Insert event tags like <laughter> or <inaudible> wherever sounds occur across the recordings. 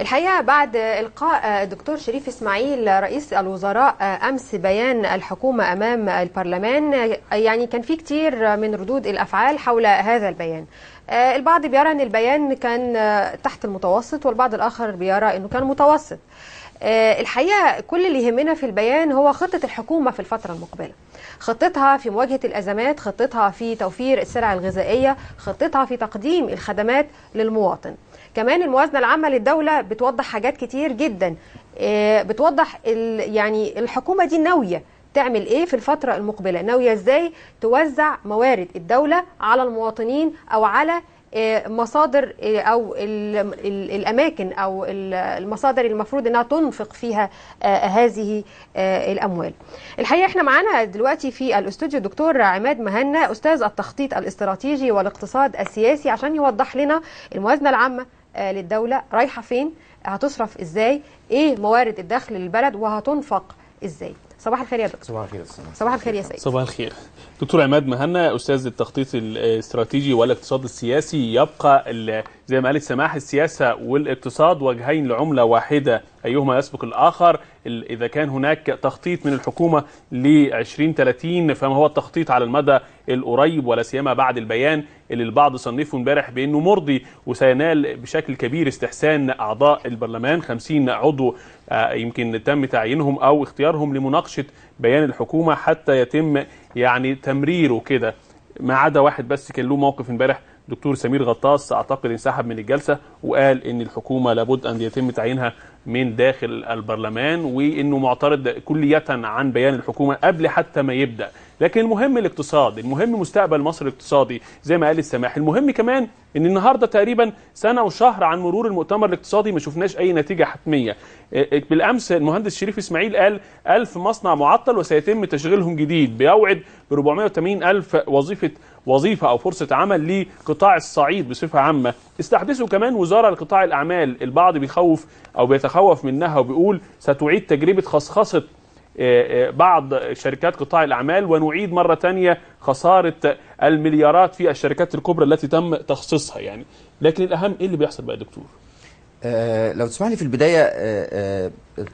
الحقيقه بعد القاء الدكتور شريف اسماعيل رئيس الوزراء امس بيان الحكومه امام البرلمان يعني كان في كتير من ردود الافعال حول هذا البيان آه، البعض بيرى ان البيان كان تحت المتوسط والبعض الاخر بيرى انه كان متوسط آه، الحقيقه كل اللي يهمنا في البيان هو خطه الحكومه في الفتره المقبله خطتها في مواجهه الازمات خطتها في توفير السلع الغذائيه خطتها في تقديم الخدمات للمواطن كمان الموازنه العامه للدوله بتوضح حاجات كتير جدا آه، بتوضح يعني الحكومه دي ناويه تعمل ايه في الفتره المقبله ناويه ازاي توزع موارد الدوله على المواطنين او على آه، مصادر آه، او الاماكن او المصادر المفروض انها تنفق فيها هذه الاموال. الحقيقه احنا معانا دلوقتي في الاستوديو دكتور عماد مهنا استاذ التخطيط الاستراتيجي والاقتصاد السياسي عشان يوضح لنا الموازنه العامه آه، للدولة رايحة فين هتصرف ازاي ايه موارد الدخل للبلد وهتنفق ازاي صباح الخير يا دكتور صباح الخير يا سيد صباح الخير دكتور عماد مهنا استاذ التخطيط الاستراتيجي والاقتصاد السياسي يبقى زي ما قالت سماح السياسه والاقتصاد وجهين لعمله واحده ايهما يسبق الاخر اذا كان هناك تخطيط من الحكومه ل 2030 فما هو التخطيط على المدى القريب ولا سيما بعد البيان اللي البعض صنفه امبارح بانه مرضي وسينال بشكل كبير استحسان اعضاء البرلمان 50 عضو آه، يمكن تم تعيينهم او اختيارهم لمناقشه بيان الحكومه حتى يتم يعني تمريره كده ما عدا واحد بس كان له موقف امبارح دكتور سمير غطاس اعتقد انسحب من الجلسه وقال ان الحكومه لابد ان يتم تعيينها من داخل البرلمان وانه معترض كليه عن بيان الحكومه قبل حتى ما يبدا لكن المهم الاقتصاد المهم مستقبل مصر الاقتصادي زي ما قال السماح المهم كمان ان النهارده تقريبا سنه وشهر عن مرور المؤتمر الاقتصادي ما شفناش اي نتيجه حتميه إيه، إيه، بالامس المهندس شريف اسماعيل قال 1000 مصنع معطل وسيتم تشغيلهم جديد بيوعد ب 480 الف وظيفه وظيفة أو فرصة عمل لقطاع الصعيد بصفة عامة استحدثوا كمان وزارة لقطاع الأعمال البعض بيخوف أو بيتخوف منها وبيقول ستعيد تجربة خصخصة آه، آه، بعض شركات قطاع الأعمال ونعيد مرة تانية خسارة المليارات في الشركات الكبرى التي تم تخصيصها يعني لكن الأهم إيه اللي بيحصل بقى يا دكتور؟ آه لو تسمح لي في البدايه آه آه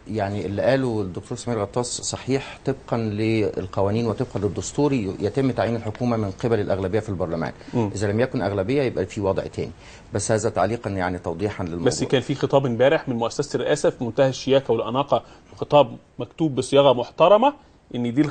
يعني اللي قاله الدكتور سمير غطاس صحيح طبقا للقوانين وطبقا للدستور يتم تعيين الحكومه من قبل الاغلبيه في البرلمان م. اذا لم يكن اغلبيه يبقى في وضع تاني بس هذا تعليقا يعني توضيحا للموضوع بس كان في خطاب امبارح من مؤسسه الرئاسه في منتهى الشياكه والاناقه خطاب مكتوب بصياغه محترمه ان دي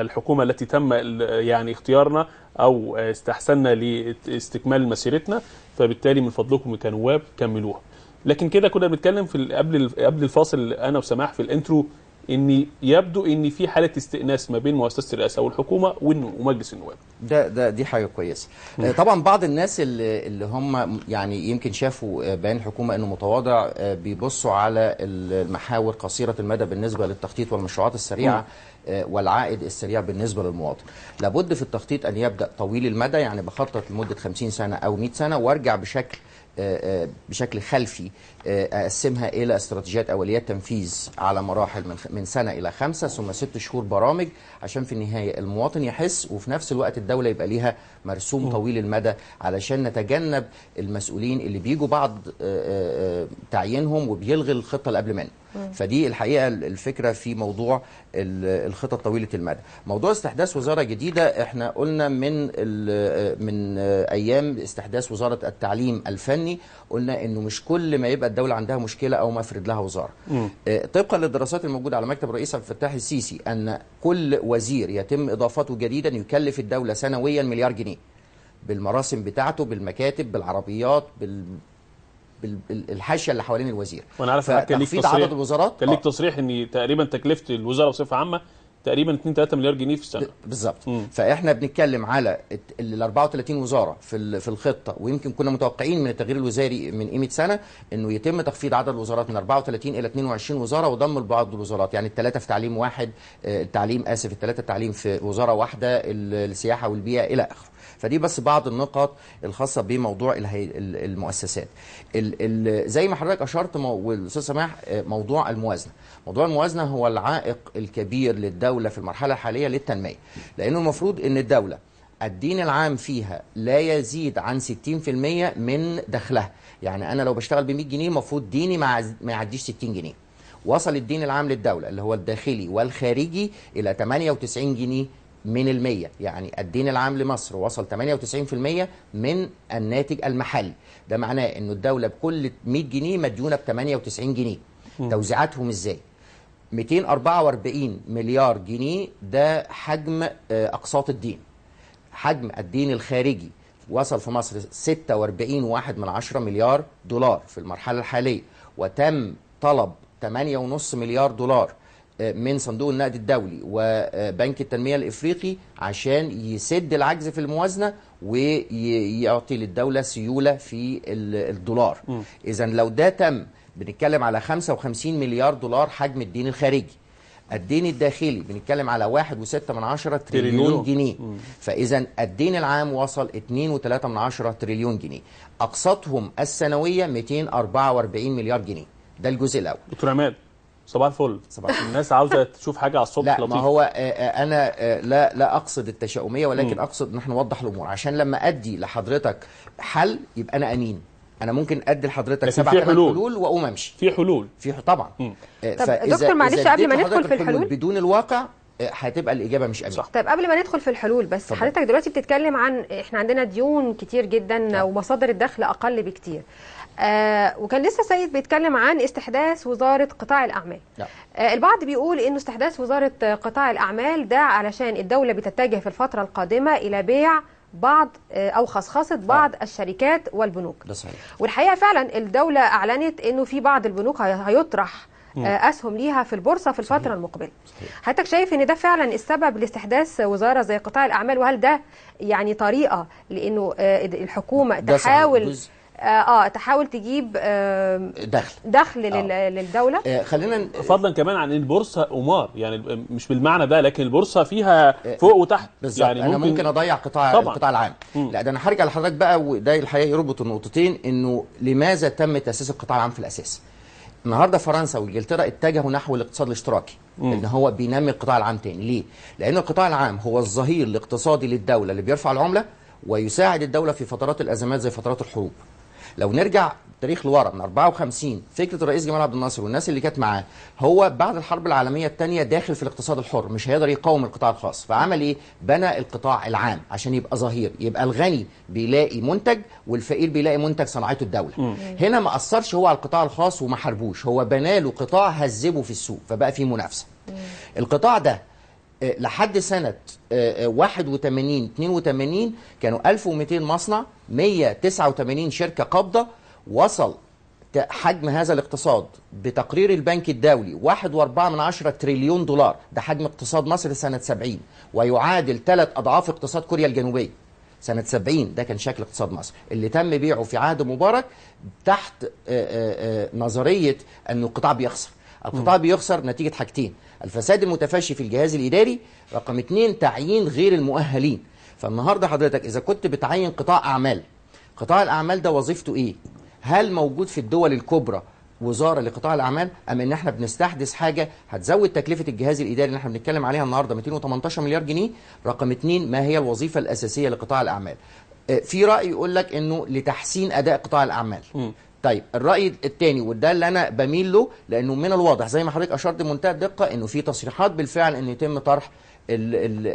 الحكومه التي تم يعني اختيارنا او استحسنا لاستكمال مسيرتنا فبالتالي من فضلكم كنواب كملوها لكن كده كنا بنتكلم في قبل قبل الفاصل انا وسماح في الانترو ان يبدو ان في حاله استئناس ما بين مؤسسه الرئاسه والحكومه ومجلس النواب ده ده دي حاجه كويسه آه، طبعا بعض الناس اللي, اللي هم يعني يمكن شافوا آه، بيان الحكومه انه متواضع آه، بيبصوا على المحاور قصيره المدى بالنسبه للتخطيط والمشروعات السريعه والعائد السريع بالنسبه للمواطن. لابد في التخطيط ان يبدا طويل المدى يعني بخطط لمده 50 سنه او 100 سنه وارجع بشكل آه، آه، بشكل خلفي آه، اقسمها الى استراتيجيات اوليات تنفيذ على مراحل من من سنه الى خمسه ثم ست شهور برامج عشان في النهايه المواطن يحس وفي نفس الوقت الدوله يبقى ليها مرسوم طويل المدى علشان نتجنب المسؤولين اللي بيجوا بعد آه، آه، تعيينهم وبيلغي الخطه اللي قبل منه فدي الحقيقه الفكره في موضوع الخطط طويله المدى موضوع استحداث وزاره جديده احنا قلنا من من ايام استحداث وزاره التعليم الفني قلنا انه مش كل ما يبقى الدوله عندها مشكله او ما افرد لها وزاره آه، طبقا للدراسات الموجوده على مكتب رئيس عبد الفتاح السيسي ان كل وزير يتم اضافته جديدا يكلف الدوله سنويا مليار جنيه بالمراسم بتاعته بالمكاتب بالعربيات بال الحاشيه اللي حوالين الوزير وانا عارف ان كان ليك تصريح عدد الوزارات كان ليك آه. تصريح ان تقريبا تكلفه الوزاره بصفه عامه تقريبا 2 3 مليار جنيه في السنه بالظبط فاحنا بنتكلم على ال 34 وزاره في في الخطه ويمكن كنا متوقعين من التغيير الوزاري من قيمه سنه انه يتم تخفيض عدد الوزارات من 34 الى 22 وزاره وضم بعض الوزارات يعني الثلاثه في تعليم واحد آه، التعليم اسف الثلاثه التعليم في وزاره واحده السياحه والبيئه الى اخره فدي بس بعض النقط الخاصه بموضوع المؤسسات زي ما حضرتك اشرت والاستاذ سماح آه، موضوع الموازنه موضوع الموازنه هو العائق الكبير للدوله في المرحله الحاليه للتنميه لانه المفروض ان الدوله الدين العام فيها لا يزيد عن 60% من دخلها يعني انا لو بشتغل ب 100 جنيه المفروض ديني ما يعديش 60 جنيه وصل الدين العام للدولة اللي هو الداخلي والخارجي إلى 98 جنيه من المية يعني الدين العام لمصر وصل 98% من الناتج المحلي ده معناه ان الدولة بكل 100 جنيه مديونة ب 98 جنيه توزيعاتهم إزاي 244 مليار جنيه ده حجم آه، أقساط الدين حجم الدين الخارجي وصل في مصر 46 واحد من عشرة مليار دولار في المرحلة الحالية وتم طلب 8.5 مليار دولار من صندوق النقد الدولي وبنك التنميه الافريقي عشان يسد العجز في الموازنه ويعطي للدوله سيوله في الدولار اذا لو ده تم بنتكلم على 55 مليار دولار حجم الدين الخارجي الدين الداخلي بنتكلم على 1.6 تريليون جنيه فإذا الدين العام وصل 2.3 تريليون جنيه أقساطهم السنوية 244 مليار جنيه ده الجزء الأول دكتور عماد صباح الفل صباح الناس عاوزه تشوف حاجه على الصبح لا لطيف. ما هو آه، آه، انا آه، لا لا اقصد التشاؤميه ولكن م. اقصد ان احنا نوضح الامور عشان لما ادي لحضرتك حل يبقى انا امين انا ممكن ادي لحضرتك سبع حلول. حلول واقوم امشي في حلول في حلول طبعا طب دكتور معلش قبل ما ندخل في الحلول بدون الواقع هتبقى الاجابه مش امنه طب قبل ما ندخل في الحلول بس حضرتك دلوقتي بتتكلم عن احنا عندنا ديون كتير جدا طبعا. نعم. ومصادر الدخل اقل بكتير آه، وكان لسه سيد بيتكلم عن استحداث وزاره قطاع الاعمال لا. نعم. آه البعض بيقول انه استحداث وزاره قطاع الاعمال ده علشان الدوله بتتجه في الفتره القادمه الى بيع بعض آه، او خصخصه نعم. بعض آه. الشركات والبنوك ده صحيح. والحقيقه فعلا الدوله اعلنت انه في بعض البنوك هيطرح مم. آه، اسهم ليها في البورصه في الفتره صحيح. المقبله صحيح. حضرتك شايف ان ده فعلا السبب لاستحداث وزاره زي قطاع الاعمال وهل ده يعني طريقه لانه الحكومه تحاول صحيح. آه،, اه تحاول تجيب آه دخل دخل آه. للدوله آه خلينا فضلا كمان عن البورصه قمار يعني مش بالمعنى ده لكن البورصه فيها آه، فوق وتحت بالظبط يعني انا ممكن, ممكن اضيع قطاع طبعا. القطاع العام م. لا ده انا هرجع لحضرتك بقى وده الحقيقه يربط النقطتين انه لماذا تم تاسيس القطاع العام في الاساس النهارده فرنسا وانجلترا اتجهوا نحو الاقتصاد الاشتراكي مم. ان هو بينمي القطاع العام تاني ليه لان القطاع العام هو الظهير الاقتصادي للدوله اللي بيرفع العمله ويساعد الدوله في فترات الازمات زي فترات الحروب لو نرجع تاريخ لورا من 54 فكره الرئيس جمال عبد الناصر والناس اللي كانت معاه هو بعد الحرب العالميه الثانيه داخل في الاقتصاد الحر مش هيقدر يقاوم القطاع الخاص فعمل ايه بنى القطاع العام عشان يبقى ظهير يبقى الغني بيلاقي منتج والفقير بيلاقي منتج صنعته الدوله هنا ما اثرش هو على القطاع الخاص وما حاربوش هو بنى له قطاع هذبه في السوق فبقى في منافسه القطاع ده لحد سنة 81 آه، 82 آه، كانوا 1200 مصنع 189 شركة قابضة وصل حجم هذا الاقتصاد بتقرير البنك الدولي 1.4 تريليون دولار ده حجم اقتصاد مصر سنة 70 ويعادل ثلاث أضعاف اقتصاد كوريا الجنوبية سنة 70 ده كان شكل اقتصاد مصر اللي تم بيعه في عهد مبارك تحت آه، نظرية أنه القطاع بيخسر القطاع بيخسر نتيجة حاجتين الفساد المتفشي في الجهاز الإداري رقم اتنين تعيين غير المؤهلين فالنهاردة حضرتك إذا كنت بتعين قطاع أعمال قطاع الأعمال ده وظيفته إيه؟ هل موجود في الدول الكبرى وزاره لقطاع الاعمال ام ان احنا بنستحدث حاجه هتزود تكلفه الجهاز الاداري اللي احنا بنتكلم عليها النهارده 218 مليار جنيه رقم اثنين ما هي الوظيفه الاساسيه لقطاع الاعمال آه، في راي يقول لك انه لتحسين اداء قطاع الاعمال م. طيب الراي الثاني وده اللي انا بميل له لانه من الواضح زي ما حضرتك اشرت بمنتهى الدقه انه في تصريحات بالفعل ان يتم طرح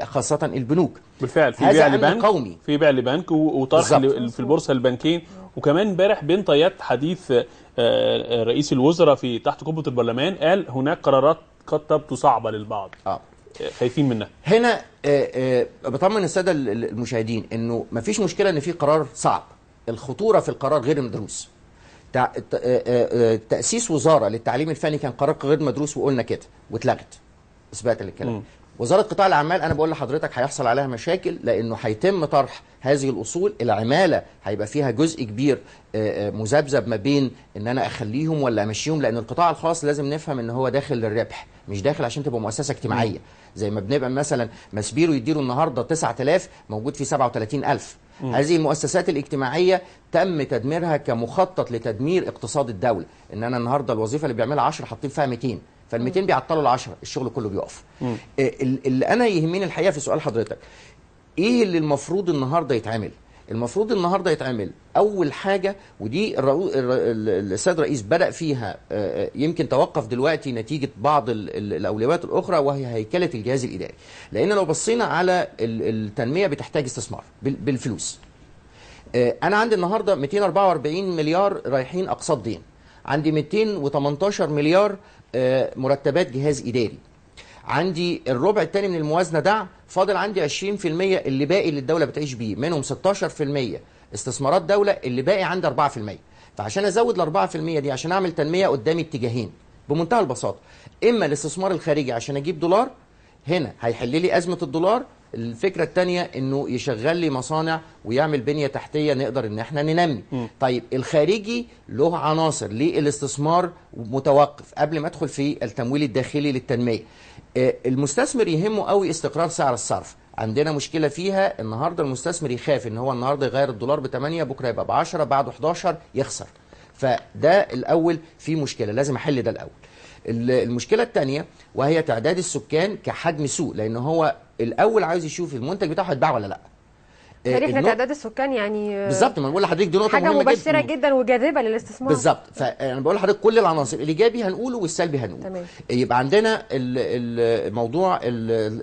خاصة البنوك بالفعل في بيع لبنك قومي في بيع لبنك وطرح في البورصة البنكين وكمان امبارح بين طيات حديث آه، آه، رئيس الوزراء في تحت قبة البرلمان قال هناك قرارات قد تبدو صعبة للبعض آه. آه، خايفين منها هنا بطمن السادة المشاهدين انه ما فيش مشكلة ان في قرار صعب الخطورة في القرار غير مدروس آه، آه، آه، تاسيس وزاره للتعليم الفني كان قرار غير مدروس وقلنا كده واتلغت اثبات للكلام وزاره قطاع الاعمال انا بقول لحضرتك هيحصل عليها مشاكل لانه هيتم طرح هذه الاصول العماله هيبقى فيها جزء كبير مذبذب ما بين ان انا اخليهم ولا امشيهم لان القطاع الخاص لازم نفهم ان هو داخل للربح مش داخل عشان تبقى مؤسسه اجتماعيه زي ما بنبقى مثلا مسبيرو يديروا النهارده 9000 موجود فيه 37000 م. هذه المؤسسات الاجتماعيه تم تدميرها كمخطط لتدمير اقتصاد الدوله ان انا النهارده الوظيفه اللي بيعملها 10 حاطين فيها 200 فال 200 بيعطلوا ال 10 الشغل كله بيقف إيه، اللي انا يهمني الحقيقه في سؤال حضرتك ايه اللي المفروض النهارده يتعمل المفروض النهارده يتعمل اول حاجه ودي الرؤو... السيد الرئيس بدا فيها آه، آه، يمكن توقف دلوقتي نتيجه بعض الاولويات الاخرى وهي هيكله الجهاز الاداري لان لو بصينا على التنميه بتحتاج استثمار بالفلوس آه، انا عندي النهارده 244 مليار رايحين اقساط دين عندي 218 مليار مرتبات جهاز اداري عندي الربع الثاني من الموازنه ده فاضل عندي 20% اللي باقي اللي الدوله بتعيش بيه منهم 16% استثمارات دوله اللي باقي عندي 4% فعشان ازود ال 4% دي عشان اعمل تنميه قدامي اتجاهين بمنتهى البساطه اما الاستثمار الخارجي عشان اجيب دولار هنا هيحل لي ازمه الدولار الفكره الثانيه انه يشغل لي مصانع ويعمل بنيه تحتيه نقدر ان احنا ننمي م. طيب الخارجي له عناصر للاستثمار متوقف قبل ما ادخل في التمويل الداخلي للتنميه آه، المستثمر يهمه قوي استقرار سعر الصرف عندنا مشكلة فيها النهاردة المستثمر يخاف ان هو النهاردة يغير الدولار ب 8 بكرة يبقى ب 10 بعده 11 يخسر فده الأول في مشكلة لازم أحل ده الأول المشكلة الثانية وهي تعداد السكان كحجم سوق لأن هو الأول عايز يشوف المنتج بتاعه هيتباع ولا لأ آه، تاريخ لتعداد السكان يعني آه، بالظبط ما انا بقول لحضرتك دي نقطه حاجه مهمة مبشره جدا, جدا وجاذبه للاستثمار بالظبط فانا بقول لحضرتك كل العناصر الايجابي هنقوله والسلبي هنقوله تمام. يبقى عندنا موضوع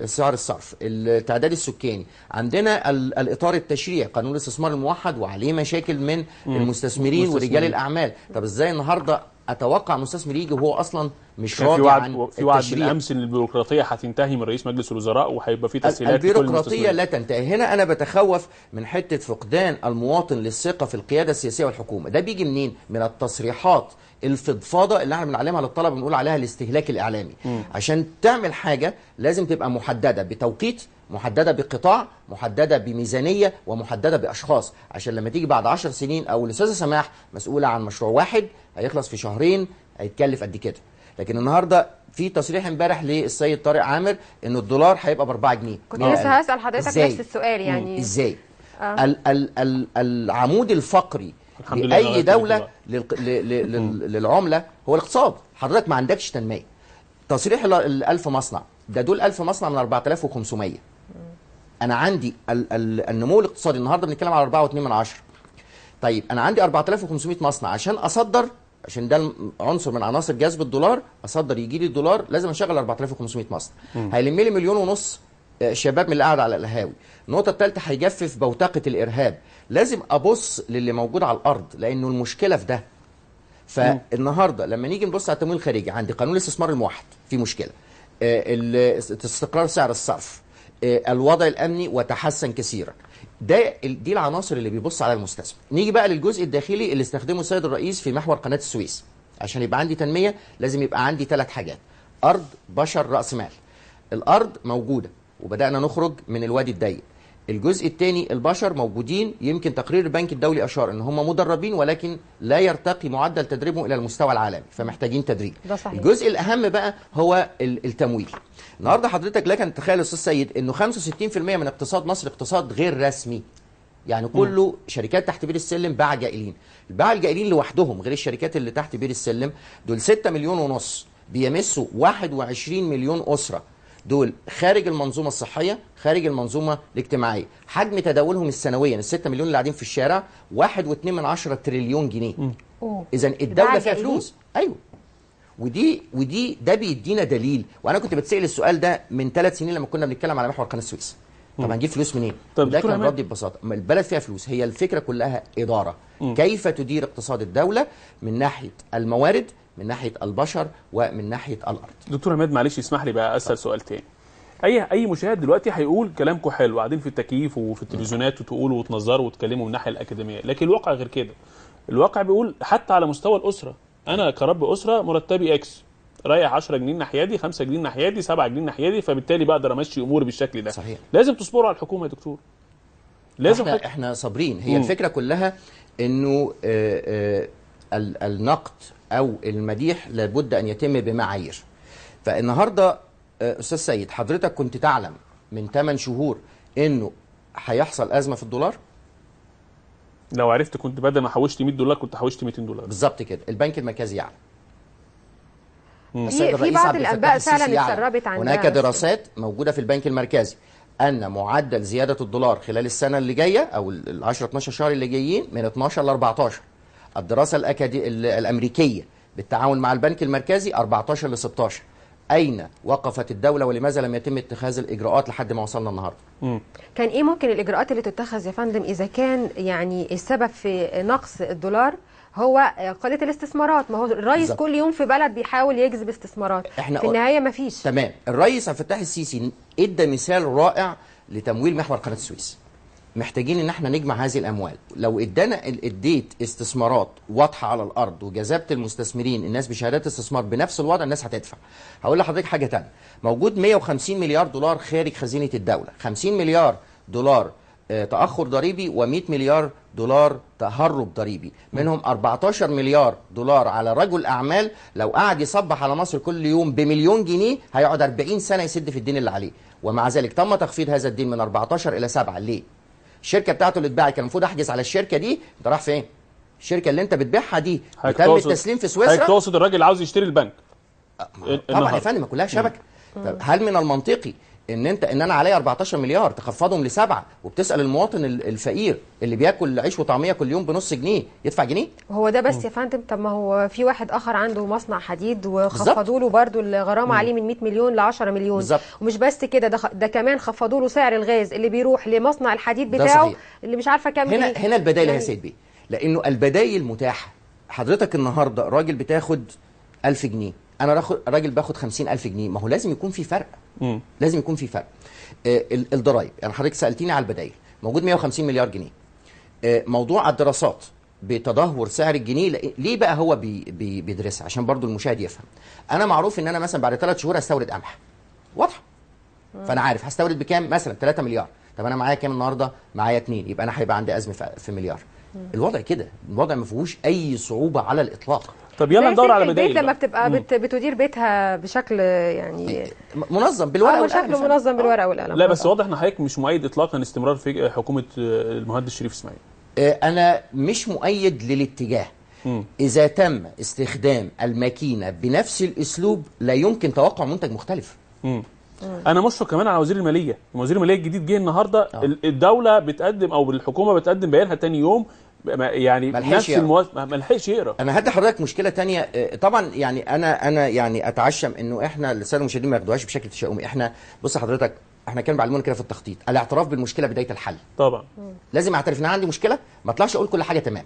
سعر الصرف التعداد السكاني عندنا الاطار التشريعي قانون الاستثمار الموحد وعليه مشاكل من المستثمرين ورجال الاعمال طب ازاي النهارده اتوقع مستثمر يجي وهو اصلا مش راضي في وعد عن في وعد بالامس ان البيروقراطيه هتنتهي من رئيس مجلس الوزراء وهيبقى في تسهيلات البيروقراطيه لا تنتهي هنا انا بتخوف من حته فقدان المواطن للثقه في القياده السياسيه والحكومه ده بيجي منين من التصريحات الفضفاضه اللي احنا بنعلمها للطلبه بنقول عليها الاستهلاك الاعلامي م. عشان تعمل حاجه لازم تبقى محدده بتوقيت محدده بقطاع محدده بميزانيه ومحدده باشخاص عشان لما تيجي بعد 10 سنين او الاستاذه سماح مسؤوله عن مشروع واحد هيخلص في شهرين هيتكلف قد كده لكن النهارده في تصريح امبارح للسيد طارق عامر ان الدولار هيبقى ب 4 جنيه كنت لسه يعني هسال حضرتك إزاي؟ نفس السؤال يعني ازاي آه. ال ال ال العمود الفقري لاي دوله للعمله هو الاقتصاد حضرتك ما عندكش تنميه تصريح ال 1000 مصنع ده دول 1000 مصنع من 4500 انا عندي النمو الاقتصادي النهارده بنتكلم على 4.2 من 10 طيب انا عندي 4500 مصنع عشان اصدر عشان ده عنصر من عناصر جذب الدولار اصدر يجي لي الدولار لازم اشغل 4500 مصنع هيلم لي مليون ونص آه، شباب من اللي قاعد على القهاوي النقطه الثالثه هيجفف بوتقه الارهاب لازم ابص للي موجود على الارض لانه المشكله في ده فالنهارده لما نيجي نبص على التمويل الخارجي عندي قانون الاستثمار الموحد في مشكله آه، استقرار سعر الصرف آه، الوضع الامني وتحسن كثيرا ده دي العناصر اللي بيبص على المستثمر نيجي بقى للجزء الداخلي اللي استخدمه السيد الرئيس في محور قناه السويس عشان يبقى عندي تنميه لازم يبقى عندي ثلاث حاجات ارض بشر راس مال الارض موجوده وبدانا نخرج من الوادي الضيق الجزء الثاني البشر موجودين يمكن تقرير البنك الدولي اشار ان هم مدربين ولكن لا يرتقي معدل تدريبهم الى المستوى العالمي فمحتاجين تدريب ده صحيح. الجزء الاهم بقى هو التمويل النهارده حضرتك لك ان تتخيل استاذ سيد انه 65% من اقتصاد مصر اقتصاد غير رسمي يعني كله م. شركات تحت بير السلم باع جائلين الباع الجائلين لوحدهم غير الشركات اللي تحت بير السلم دول 6 مليون ونص بيمسوا 21 مليون اسره دول خارج المنظومه الصحيه خارج المنظومه الاجتماعيه حجم تداولهم السنويا ال6 مليون اللي قاعدين في الشارع 1.2 تريليون جنيه اذا الدوله فيها إيه فلوس ايوه ودي ودي ده بيدينا دليل وانا كنت بتسال السؤال ده من ثلاث سنين لما كنا بنتكلم على محور قناه السويس طب هنجيب فلوس منين؟ طب ده كان ردي ببساطه، البلد فيها فلوس هي الفكره كلها اداره، مم. كيف تدير اقتصاد الدوله من ناحيه الموارد، من ناحيه البشر ومن ناحيه الارض. دكتور عماد معلش يسمح لي بقى اسال سؤال تاني. اي اي مشاهد دلوقتي هيقول كلامكم حلو قاعدين في التكييف وفي التلفزيونات وتقولوا وتنظروا وتكلموا من الناحيه الاكاديميه لكن الواقع غير كده الواقع بيقول حتى على مستوى الاسره انا كرب اسره مرتبي اكس رايح 10 جنيه ناحيه دي 5 جنيه ناحيه دي 7 جنيه ناحيه دي فبالتالي بقدر امشي اموري بالشكل ده صحيح. لازم تصبروا على الحكومه يا دكتور لازم احنا, حك... احنا صابرين هي مم. الفكره كلها انه آآ آه، آآ آه، النقد او المديح لابد ان يتم بمعايير فالنهارده آه، استاذ سيد حضرتك كنت تعلم من 8 شهور انه هيحصل ازمه في الدولار لو عرفت كنت بدل ما حوشت 100 دولار كنت حوشت 200 دولار بالظبط كده البنك المركزي يعلم يعني. في بعض الانباء فعلا اتسربت عندنا هناك دراسات موجوده في البنك المركزي ان معدل زياده الدولار خلال السنه اللي جايه او ال 10 12 شهر اللي جايين من 12 ل 14 الدراسة الأكادي... الأمريكية بالتعاون مع البنك المركزي 14 ل 16 أين وقفت الدولة ولماذا لم يتم اتخاذ الإجراءات لحد ما وصلنا النهاردة كان إيه ممكن الإجراءات اللي تتخذ يا فندم إذا كان يعني السبب في نقص الدولار هو قلة الاستثمارات ما هو الرئيس كل يوم في بلد بيحاول يجذب استثمارات احنا في النهاية ما فيش تمام الرئيس عبد الفتاح السيسي ادى مثال رائع لتمويل محور قناة السويس محتاجين ان احنا نجمع هذه الاموال لو ادانا اديت استثمارات واضحه على الارض وجذبت المستثمرين الناس بشهادات استثمار بنفس الوضع الناس هتدفع هقول لحضرتك حاجه ثانيه موجود 150 مليار دولار خارج خزينه الدوله 50 مليار دولار آه، تاخر ضريبي و100 مليار دولار تهرب ضريبي منهم 14 مليار دولار على رجل اعمال لو قعد يصبح على مصر كل يوم بمليون جنيه هيقعد 40 سنه يسد في الدين اللي عليه ومع ذلك تم تخفيض هذا الدين من 14 الى 7 ليه الشركه بتاعته اللي اتباعت كان المفروض احجز على الشركه دي انت راح فين الشركه اللي انت بتبيعها دي تم التسليم في سويسرا تقصد الراجل عاوز يشتري البنك طبعا يا فندم ما كلها شبكه هل من المنطقي ان انت ان انا عليا 14 مليار تخفضهم لسبعه وبتسال المواطن الفقير اللي بياكل عيش وطعميه كل يوم بنص جنيه يدفع جنيه هو ده بس يا فندم طب ما هو في واحد اخر عنده مصنع حديد وخفضوا له برده الغرامه عليه من 100 مليون ل 10 مليون بالزبط. ومش بس كده ده, ده كمان خفضوا له سعر الغاز اللي بيروح لمصنع الحديد بتاعه اللي مش عارفه كام هنا هنا البدائل يعني. يا سيد بيه لانه البدائل متاحه حضرتك النهارده راجل بتاخد 1000 جنيه انا راخد راجل باخد 50000 جنيه ما هو لازم يكون في فرق مم. لازم يكون في فرق آه الضرايب يعني حضرتك سالتيني على البدائل موجود 150 مليار جنيه آه موضوع الدراسات بتدهور سعر الجنيه ليه بقى هو بي بي بيدرسها عشان برضو المشاهد يفهم انا معروف ان انا مثلا بعد ثلاث شهور هستورد قمح واضحه فانا عارف هستورد بكام مثلا 3 مليار طب انا معايا كام النهارده معايا 2 يبقى انا هيبقى عندي ازمه في مليار الوضع كده الوضع ما فيهوش اي صعوبه على الاطلاق طب يلا ندور على بدائل البيت لما بتبقى بت بتدير بيتها بشكل يعني إيه، منظم بالورقه والقلم شكله منظم بالورقه آه. والقلم لا بس واضح ان حضرتك مش مؤيد اطلاقا استمرار في حكومه آه، المهندس شريف اسماعيل آه، انا مش مؤيد للاتجاه اذا تم استخدام الماكينه بنفس الاسلوب لا يمكن توقع منتج مختلف انا مشفق كمان على وزير الماليه وزير الماليه الجديد جه النهارده أوه. الدوله بتقدم او الحكومه بتقدم بيانها تاني يوم يعني نفس المواسم ما لحقش يقرا انا هدي حضرتك مشكله تانية آه، طبعا يعني انا انا يعني اتعشم انه احنا الساده المشاهدين ما ياخدوهاش بشكل تشاؤمي احنا بص حضرتك احنا كان بيعلمونا كده في التخطيط الاعتراف بالمشكله بدايه الحل طبعا لازم اعترف ان انا عندي مشكله ما اطلعش اقول كل حاجه تمام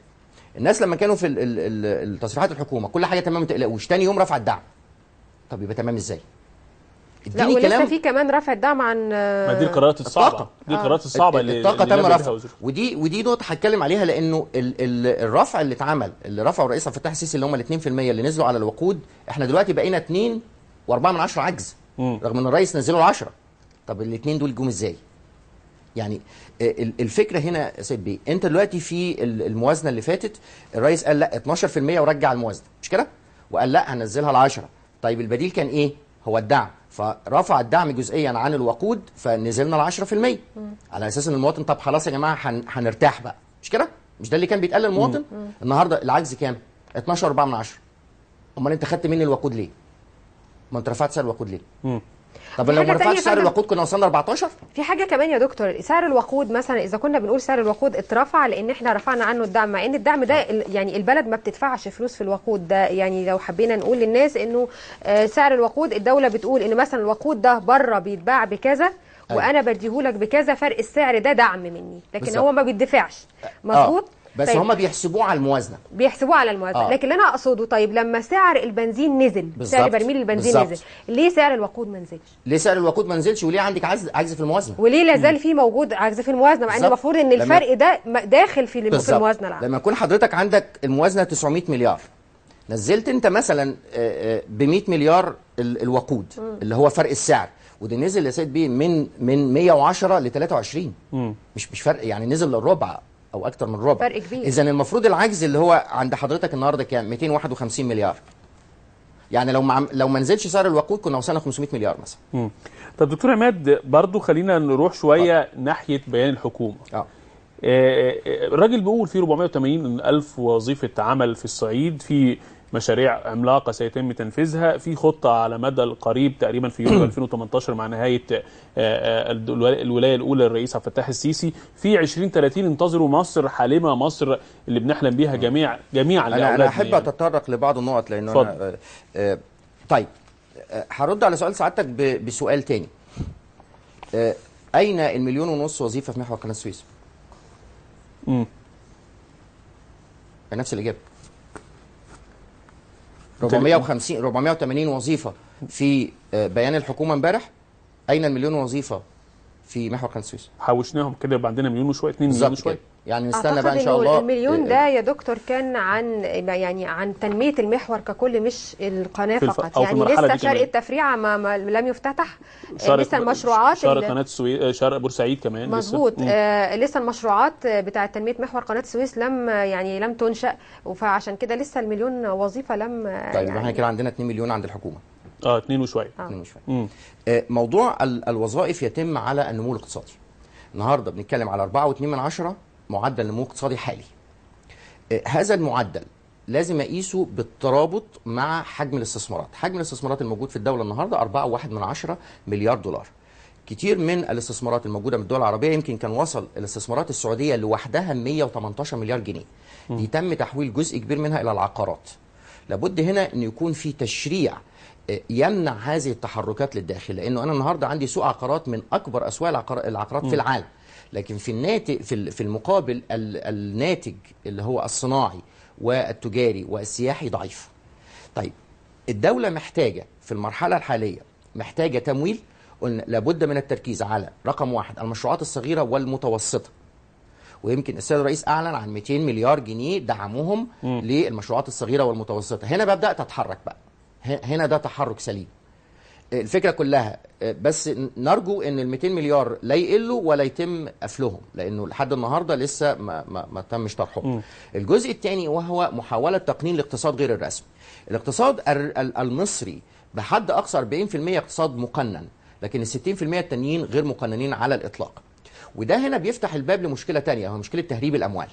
الناس لما كانوا في التصريحات الحكومه كل حاجه تمام ما تقلقوش تاني يوم رفع الدعم طب يبقى تمام ازاي لا ولسه في كمان رفع الدعم عن ما دي القرارات آه، الصعبه الطاقة. دي القرارات الصعبه آه، اللي الطاقه تم رفعها ودي ودي نقطه هتكلم عليها لانه ال ال الرفع اللي اتعمل اللي رفعه الرئيس عبد الفتاح السيسي اللي هم ال 2% اللي نزلوا على الوقود احنا دلوقتي بقينا 2 و4 من 10 عجز م. رغم ان الرئيس نزله ل 10 طب الاثنين دول جم ازاي؟ يعني آه، الفكره هنا يا سيد بيه انت دلوقتي في الموازنه اللي فاتت الرئيس قال لا 12% ورجع الموازنه مش كده؟ وقال لا هنزلها ل 10 طيب البديل كان ايه؟ هو الدعم فرفع الدعم جزئيا عن الوقود فنزلنا ل 10% على اساس ان المواطن طب خلاص يا جماعه هنرتاح بقى مش كده؟ مش ده اللي كان بيتقال للمواطن؟ النهارده العجز كام؟ 12 4 من 10 امال انت خدت مني الوقود ليه؟ ما انت رفعت سعر الوقود ليه؟ مم. طب لو ما رفعش سعر الوقود كنا وصلنا 14 في حاجه كمان يا دكتور سعر الوقود مثلا اذا كنا بنقول سعر الوقود اترفع لان احنا رفعنا عنه الدعم مع ان الدعم ده آه. يعني البلد ما بتدفعش فلوس في الوقود ده يعني لو حبينا نقول للناس انه آه، سعر الوقود الدوله بتقول ان مثلا الوقود ده بره بيتباع بكذا أيوه. وانا بديهولك بكذا فرق السعر ده دعم مني لكن بالزبط. هو ما بيدفعش آه. مظبوط آه. بس طيب. هم بيحسبوه على الموازنه بيحسبوه على الموازنه آه. لكن اللي انا اقصده طيب لما سعر البنزين نزل بالزبط. سعر برميل البنزين بالزبط. نزل ليه سعر الوقود ما نزلش ليه سعر الوقود ما نزلش وليه عندك عجز عجز في الموازنه وليه لازال في موجود عجز في الموازنه مع ان المفروض ان الفرق ده داخل في, بالزبط. الموازنه العامه لما يكون حضرتك عندك الموازنه 900 مليار نزلت انت مثلا آه، آه، ب 100 مليار الوقود م. اللي هو فرق السعر وده نزل يا سيد بيه من من 110 ل 23 م. مش مش فرق يعني نزل للربع او اكتر من ربع فرق كبير اذا المفروض العجز اللي هو عند حضرتك النهارده كام 251 مليار يعني لو ما لو ما نزلش سعر الوقود كنا وصلنا 500 مليار مثلا امم طب دكتور عماد برضو خلينا نروح شويه آه. ناحيه بيان الحكومه اه, آه،, آه،, آه، الراجل بيقول في 480 ألف وظيفة عمل في الصعيد في مشاريع عملاقة سيتم تنفيذها في خطة على مدى القريب تقريبا في يوليو <clears throat> 2018 مع نهاية آه، آه، الولاية الأولى للرئيس عبد الفتاح السيسي في 2030 انتظروا مصر حالمة مصر اللي بنحلم بيها جميع جميعا أنا, أنا أحب يعني. أتطرق لبعض النقط لأن أنا آه، طيب هرد على سؤال سعادتك بسؤال تاني أين المليون ونص وظيفة في محور قناة السويس؟ امم نفس الإجابة 450 480 وظيفه في آه، بيان الحكومه امبارح اين المليون وظيفه في محور خان السويس حوشناهم كده يبقى عندنا مليون وشويه 2 مليون وشويه يعني نستنى بقى ان شاء الله المليون آه، ده يا دكتور كان عن يعني عن تنميه المحور ككل مش القناه فقط يعني لسه شرق التفريعه ما, ما لم يفتتح آه، لسه المشروعات شرق قناه السويس آه، شرق بورسعيد كمان مظبوط لسه, آه لسه المشروعات بتاعه تنميه محور قناه السويس لم يعني لم تنشا فعشان كده لسه المليون وظيفه لم طيب يعني احنا كده عندنا 2 مليون عند الحكومه اه اثنين وشويه اه 2 وشويه آه، موضوع الوظائف يتم على النمو الاقتصادي النهارده بنتكلم على 4.2 من عشرة معدل نمو اقتصادي حالي آه، هذا المعدل لازم اقيسه بالترابط مع حجم الاستثمارات حجم الاستثمارات الموجود في الدوله النهارده 4.1 من عشرة مليار دولار كتير من الاستثمارات الموجوده من الدول العربيه يمكن كان وصل الاستثمارات السعوديه لوحدها 118 مليار جنيه دي تم تحويل جزء كبير منها الى العقارات لابد هنا ان يكون في تشريع يمنع هذه التحركات للداخل لانه انا النهارده عندي سوق عقارات من اكبر اسواق العقارات في العالم لكن في الناتج في المقابل الناتج اللي هو الصناعي والتجاري والسياحي ضعيف طيب الدوله محتاجه في المرحله الحاليه محتاجه تمويل قلنا لابد من التركيز على رقم واحد المشروعات الصغيره والمتوسطه ويمكن السيد الرئيس اعلن عن 200 مليار جنيه دعمهم للمشروعات الصغيره والمتوسطه هنا ببدا تتحرك بقى هنا ده تحرك سليم الفكره كلها بس نرجو ان ال 200 مليار لا يقلوا ولا يتم قفلهم لانه لحد النهارده لسه ما, ما, ما تمش طرحهم. الجزء الثاني وهو محاوله تقنين الاقتصاد غير الرسمي. الاقتصاد المصري بحد اقصى 40% اقتصاد مقنن لكن ال 60% التانيين غير مقننين على الاطلاق. وده هنا بيفتح الباب لمشكله ثانيه هو مشكله تهريب الاموال.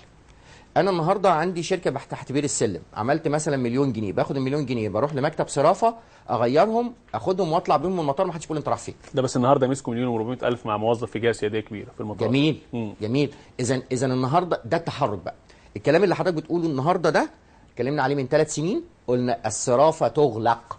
انا النهارده عندي شركه تحت بير السلم عملت مثلا مليون جنيه باخد المليون جنيه بروح لمكتب صرافه اغيرهم اخدهم واطلع بيهم من المطار ما حدش يقول انت رايح فين ده بس النهارده مسكوا مليون و400 الف مع موظف في جهه سياديه كبيره في المطار جميل مم. جميل اذا اذا النهارده ده التحرك بقى الكلام اللي حضرتك بتقوله النهارده ده اتكلمنا عليه من ثلاث سنين قلنا الصرافه تغلق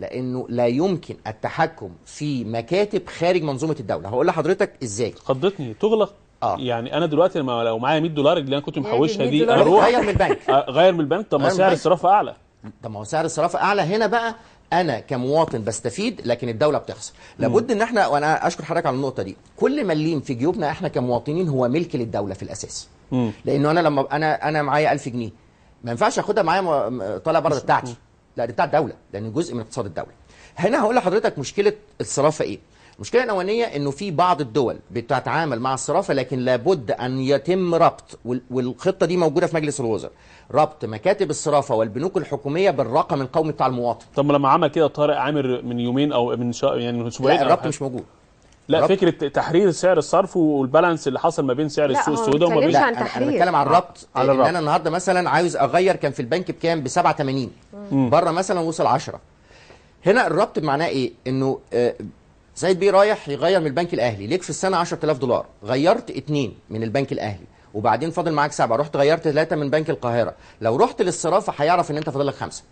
لانه لا يمكن التحكم في مكاتب خارج منظومه الدوله هقول لحضرتك ازاي خضتني تغلق آه. يعني انا دلوقتي لما لو معايا 100 دولار اللي انا كنت محوشها دي اروح غير من البنك آه، غير من البنك طب ما سعر الصرافه اعلى طب ما هو سعر الصرافه اعلى هنا بقى انا كمواطن بستفيد لكن الدوله بتخسر لابد ان احنا وانا اشكر حضرتك على النقطه دي كل مليم في جيوبنا احنا كمواطنين هو ملك للدوله في الاساس لانه انا لما انا انا معايا 1000 جنيه ما ينفعش اخدها معايا طالع بره بتاعتي لا دي بتاعت الدوله لان جزء من اقتصاد الدوله هنا هقول لحضرتك مشكله الصرافه ايه المشكله الاولانيه انه في بعض الدول بتتعامل مع الصرافه لكن لابد ان يتم ربط والخطه دي موجوده في مجلس الوزراء ربط مكاتب الصرافه والبنوك الحكوميه بالرقم القومي بتاع المواطن طب لما عمل كده طارق عامر من يومين او من شا... يعني من اسبوعين الربط مش موجود لا ربط. فكره تحرير سعر الصرف والبالانس اللي حصل ما بين سعر السوق السوداء وما بين لا انا بتكلم عن الربط على الربط. آه، ان انا النهارده مثلا عايز اغير كان في البنك بكام ب 87 بره مثلا وصل 10 هنا الربط معناه ايه انه آه، زايد بيه رايح يغير من البنك الاهلي ليك في السنه 10000 دولار غيرت اثنين من البنك الاهلي وبعدين فاضل معاك سبعه رحت غيرت ثلاثه من بنك القاهره لو رحت للصرافه هيعرف ان انت فاضل لك خمسه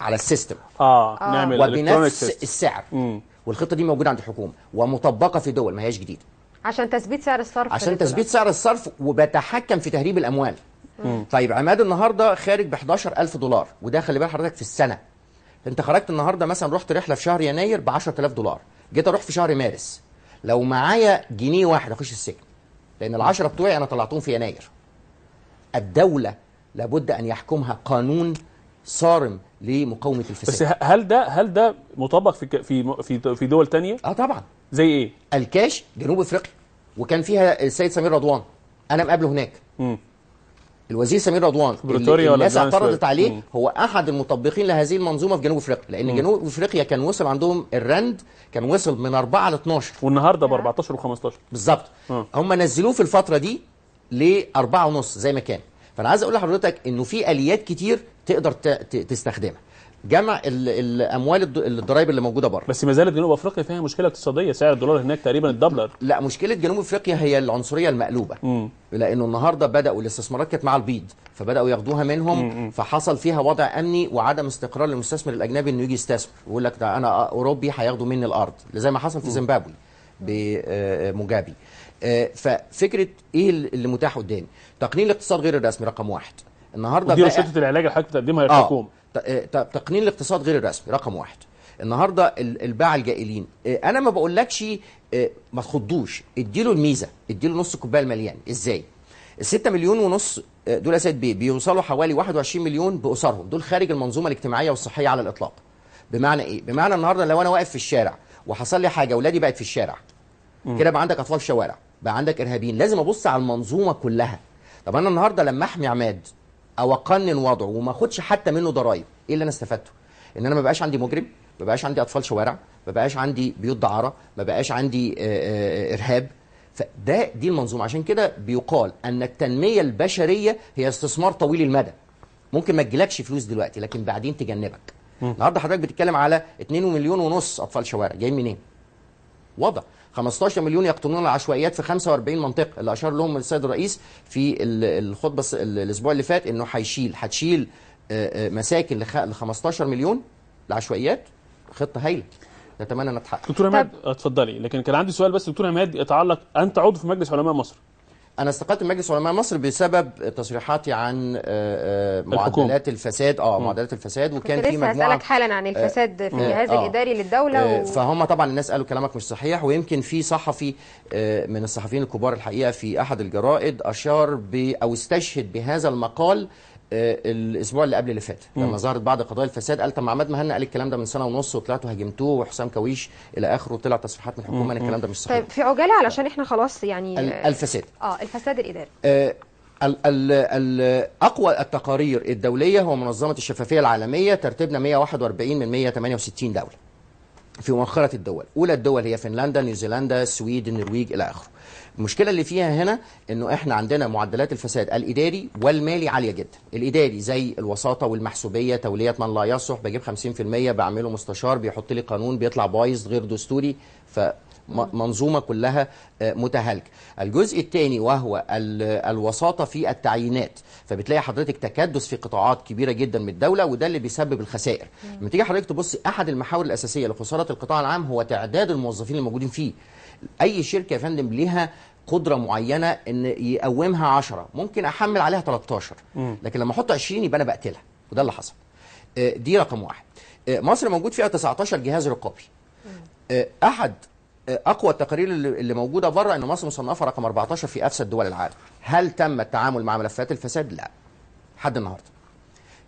على السيستم اه, آه. نعمل وبنفس السعر مم. والخطه دي موجوده عند الحكومه ومطبقه في دول ما هياش جديده عشان تثبيت سعر الصرف عشان تثبيت سعر الصرف وبتحكم في تهريب الاموال مم. طيب عماد النهارده خارج ب 11000 دولار وده خلي بال حضرتك في السنه انت خرجت النهارده مثلا رحت رحله في شهر يناير ب 10000 دولار جيت اروح في شهر مارس لو معايا جنيه واحد اخش السجن لان العشرة بتوعي انا طلعتهم في يناير الدولة لابد ان يحكمها قانون صارم لمقاومه الفساد بس هل ده هل ده مطبق في في في في دول تانية اه طبعا زي ايه الكاش جنوب افريقيا وكان فيها السيد سمير رضوان انا مقابله هناك م. الوزير سمير رضوان اللي الناس اعترضت عليه مم. هو احد المطبقين لهذه المنظومه في جنوب افريقيا لان مم. جنوب افريقيا كان وصل عندهم الرند كان وصل من 4 ل 12 والنهارده ب 14 و15 بالظبط هم نزلوه في الفتره دي ل 4 ونص زي ما كان فانا عايز اقول لحضرتك انه في اليات كتير تقدر تستخدمها جمع الاموال الضرايب اللي موجوده بره بس ما زالت جنوب افريقيا فيها مشكله اقتصاديه سعر الدولار هناك تقريبا الدبلر لا مشكله جنوب افريقيا هي العنصريه المقلوبه مم. لانه النهارده بداوا الاستثمارات كانت مع البيض فبداوا ياخدوها منهم مم. فحصل فيها وضع امني وعدم استقرار للمستثمر الاجنبي انه يجي يستثمر ويقول لك ده انا اوروبي هياخدوا مني الارض زي ما حصل في زيمبابوي بموجابي آه، آه، ففكره ايه اللي متاح قدامي تقنين الاقتصاد غير الرسمي رقم واحد النهارده دي رشدة العلاج اللي حضرتك بتقدمها للحكومه آه. آه، تقنين الاقتصاد غير الرسمي رقم واحد النهارده الباعة الجائلين آه، انا ما بقولكش آه، ما تخضوش اديله الميزه اديله نص الكوبايه المليان ازاي ال 6 مليون ونص دول اساتذه بي بيوصلوا حوالي 21 مليون باسرهم دول خارج المنظومه الاجتماعيه والصحيه على الاطلاق بمعنى ايه بمعنى النهارده لو انا واقف في الشارع وحصل لي حاجه اولادي بقت في الشارع كده بقى عندك اطفال شوارع بقى عندك ارهابيين لازم ابص على المنظومه كلها طب انا النهارده لما احمي عماد او اقنن وضعه وما اخدش حتى منه ضرائب ايه اللي انا استفدته ان انا ما بقاش عندي مجرم ما بقاش عندي اطفال شوارع ما بقاش عندي بيوت دعاره ما بقاش عندي آه، آه، ارهاب فده دي المنظومه عشان كده بيقال ان التنميه البشريه هي استثمار طويل المدى ممكن ما تجيلكش فلوس دلوقتي لكن بعدين تجنبك النهارده حضرتك بتتكلم على 2 مليون ونص اطفال شوارع جايين منين وضع 15 مليون يقطنون العشوائيات في 45 منطقه اللي اشار لهم السيد الرئيس في الخطبه الاسبوع اللي فات انه هيشيل هتشيل آه، آه، مساكن ل 15 مليون العشوائيات خطه هايله نتمنى انها تتحقق دكتور عماد اتفضلي لكن كان عندي سؤال بس دكتور عماد يتعلق انت عضو في مجلس علماء مصر انا استقلت من مجلس علماء مصر بسبب تصريحاتي عن آه، آه، معدلات الفساد اه معدلات الفساد وكان في مجموعه هسألك حالا عن آه، الفساد في الجهاز آه الاداري للدوله و... فهم طبعا الناس قالوا كلامك مش صحيح ويمكن في صحفي من الصحفيين الكبار الحقيقه في احد الجرائد اشار ب او استشهد بهذا المقال آه، الاسبوع اللي قبل اللي فات لما ظهرت بعض قضايا الفساد قال طب ما عماد مهنا قال الكلام ده من سنه ونص وطلعتوا هاجمتوه وحسام كويش الى اخره طلع تصريحات من الحكومه ان الكلام ده مش صحيح طيب في عجاله علشان احنا خلاص يعني آه، الفساد اه الفساد الاداري آه ال ال اقوى التقارير الدوليه هو منظمه الشفافيه العالميه ترتيبنا 141 من 168 دوله في مؤخرة الدول أولى الدول هي فنلندا نيوزيلندا السويد النرويج إلى آخره المشكلة اللي فيها هنا أنه إحنا عندنا معدلات الفساد الإداري والمالي عالية جدا الإداري زي الوساطة والمحسوبية تولية من لا يصح بجيب 50% بعمله مستشار بيحط لي قانون بيطلع بايظ غير دستوري ف منظومه كلها آه، متهالكه. الجزء الثاني وهو الوساطه في التعيينات فبتلاقي حضرتك تكدس في قطاعات كبيره جدا من الدوله وده اللي بيسبب الخسائر. لما تيجي حضرتك تبص احد المحاور الاساسيه لخساره القطاع العام هو تعداد الموظفين الموجودين فيه. اي شركه يا فندم ليها قدره معينه ان يقومها 10 ممكن احمل عليها 13 لكن لما احط 20 يبقى انا بقتلها وده اللي حصل آه، دي رقم واحد آه، مصر موجود فيها 19 جهاز رقابي احد اقوى التقارير اللي موجوده بره ان مصر مصنفه رقم 14 في افسد دول العالم هل تم التعامل مع ملفات الفساد لا لحد النهارده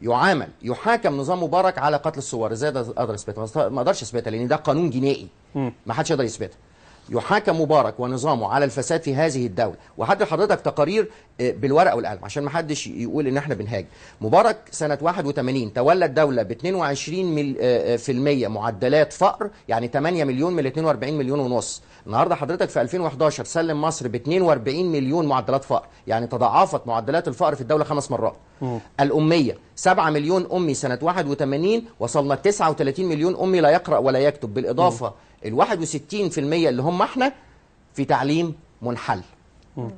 يعامل يحاكم نظام مبارك على قتل الثوار ازاي اقدر اثبتها ما اقدرش اثبتها لان ده قانون جنائي ما حدش يقدر يثبتها يحاكم مبارك ونظامه على الفساد في هذه الدوله وحد حضرتك تقارير آه، بالورقه والقلم عشان ما حدش يقول ان احنا بنهاجم مبارك سنه 81 تولى الدوله ب 22% معدلات فقر يعني 8 مليون من 42 مليون ونص النهارده حضرتك في 2011 سلم مصر ب 42 مليون معدلات فقر يعني تضاعفت معدلات الفقر في الدوله خمس مرات م. الاميه 7 مليون امي سنه 81 وصلنا 39 مليون امي لا يقرا ولا يكتب بالاضافه م. ال 61% اللي هم احنا في تعليم منحل م.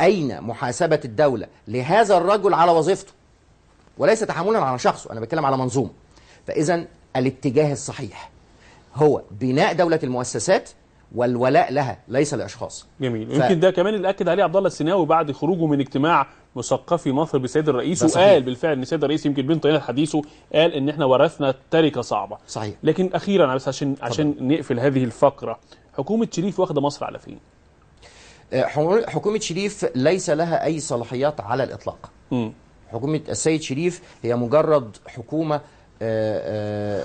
اين محاسبه الدوله لهذا الرجل على وظيفته وليس تحملا على شخصه انا بتكلم على منظومه فاذا الاتجاه الصحيح هو بناء دوله المؤسسات والولاء لها ليس لاشخاص جميل ف... يمكن ده كمان اللي اكد عليه عبد الله السيناوي بعد خروجه من اجتماع مثقفي مصر بالسيد الرئيس وقال بالفعل ان السيد الرئيس يمكن بين طينات حديثه قال ان احنا ورثنا تركه صعبه صحيح لكن اخيرا بس عشان طبعا. عشان نقفل هذه الفقره حكومه شريف واخده مصر على فين؟ آه، حكومه شريف ليس لها اي صلاحيات على الاطلاق. م. حكومه السيد شريف هي مجرد حكومه آه، آه،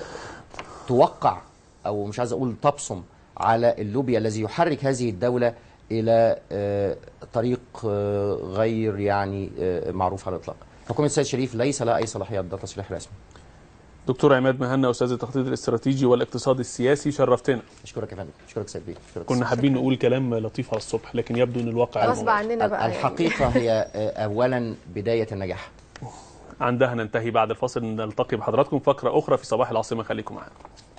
توقع او مش عايز اقول تبصم على اللوبيا الذي يحرك هذه الدوله الى آه، طريق آه، غير يعني آه، معروف على الاطلاق. حكومه السيد شريف ليس لها اي صلاحيات ده تصريح رسمي. دكتور عماد مهنا استاذ التخطيط الاستراتيجي والاقتصاد السياسي شرفتنا اشكرك يا فندم اشكرك سيد بيه كنا حابين نقول كلام لطيف على الصبح لكن يبدو ان الواقع غصب عننا بقى يعني. الحقيقه هي اولا بدايه النجاح عندها ننتهي بعد الفاصل نلتقي بحضراتكم فقره اخرى في صباح العاصمه خليكم معنا